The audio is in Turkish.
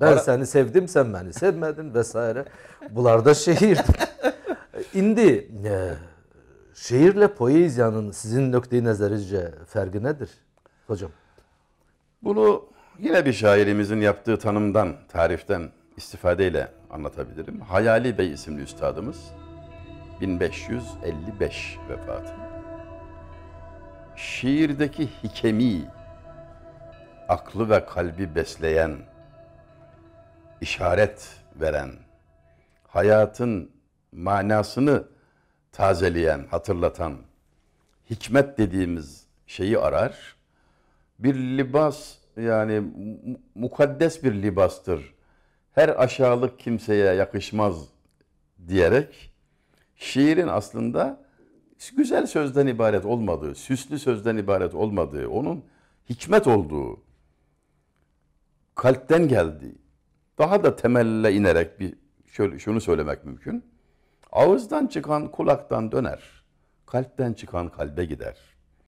Ben Ara... seni sevdim, sen beni sevmedin vesaire. Bunlar da şehir. İndi e, şehirle poezyanın sizin nökteyi nezerince farkı nedir hocam? Bunu yine bir şairimizin yaptığı tanımdan, tariften istifadeyle anlatabilirim. Hayali Bey isimli üstadımız 1555 vefatı. Şiirdeki hikemi, aklı ve kalbi besleyen işaret veren, hayatın manasını tazeleyen, hatırlatan, hikmet dediğimiz şeyi arar. Bir libas yani mukaddes bir libastır. Her aşağılık kimseye yakışmaz diyerek şiirin aslında güzel sözden ibaret olmadığı, süslü sözden ibaret olmadığı, onun hikmet olduğu, kalpten geldiği, daha da temelle inerek bir şöyle şunu söylemek mümkün. Ağızdan çıkan kulaktan döner. Kalpten çıkan kalbe gider.